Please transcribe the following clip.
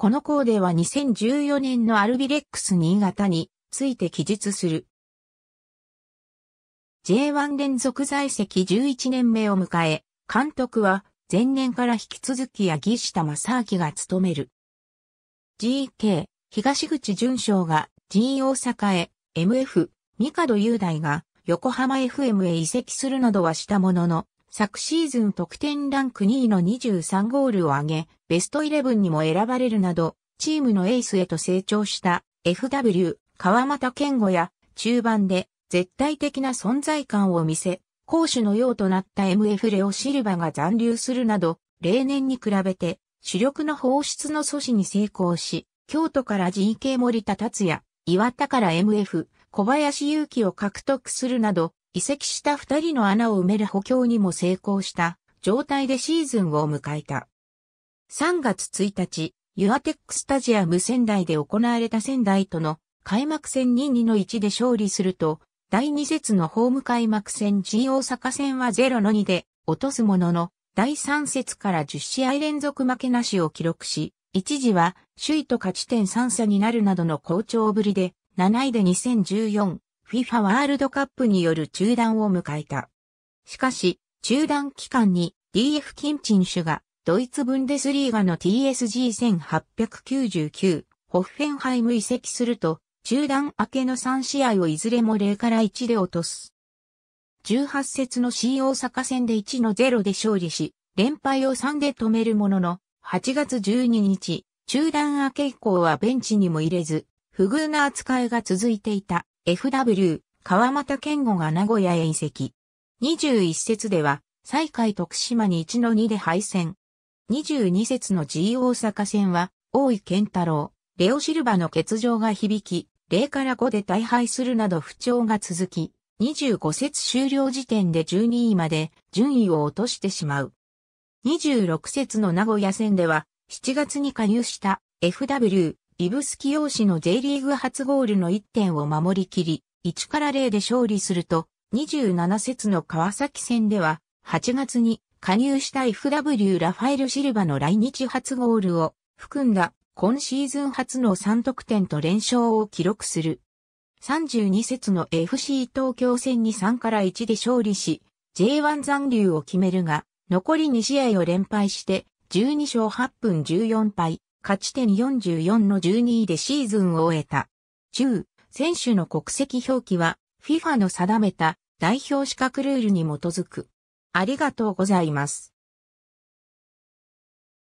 このコーデは2014年のアルビレックス新潟について記述する。J1 連続在籍11年目を迎え、監督は前年から引き続き八木下正明が務める。GK、東口淳章が G 大阪へ、MF、三角雄大が横浜 FM へ移籍するなどはしたものの、昨シーズン得点ランク2位の23ゴールを挙げ、ベストイレブンにも選ばれるなど、チームのエースへと成長した FW、川又健吾や中盤で絶対的な存在感を見せ、攻守のようとなった MF レオシルバが残留するなど、例年に比べて主力の放出の阻止に成功し、京都から GK 森田達也、岩田から MF、小林祐樹を獲得するなど、移籍した二人の穴を埋める補強にも成功した状態でシーズンを迎えた。3月1日、ユアテックスタジアム仙台で行われた仙台との開幕戦2 2の1で勝利すると、第2節のホーム開幕戦 G 大阪戦は0の2で落とすものの、第3節から10試合連続負けなしを記録し、一時は首位と勝ち点3差になるなどの好調ぶりで、7位で2014 FIFA ワールドカップによる中断を迎えた。しかし、中断期間に DF キンチン氏がドイツブンデスリーガの TSG1899 ホッフェンハイム移籍すると中断明けの3試合をいずれも0から1で落とす。18節の C 大阪戦で1の0で勝利し、連敗を3で止めるものの、8月12日、中断明け以降はベンチにも入れず、不遇な扱いが続いていた。FW、川又健吾が名古屋へ移籍。21節では、西海徳島に1の2で敗戦。22節の G 大阪戦は、大井健太郎、レオシルバの欠場が響き、0から5で大敗するなど不調が続き、25節終了時点で12位まで順位を落としてしまう。26節の名古屋戦では、7月に加入した FW、イブスキ陽市の J リーグ初ゴールの1点を守りきり、1から0で勝利すると、27節の川崎戦では、8月に加入した FW ラファエル・シルバの来日初ゴールを含んだ今シーズン初の3得点と連勝を記録する。32節の FC 東京戦に3から1で勝利し、J1 残留を決めるが、残り2試合を連敗して、12勝8分14敗、勝ち点44の12位でシーズンを終えた。中、選手の国籍表記は FIFA の定めた代表資格ルールに基づく。ありがとうございます。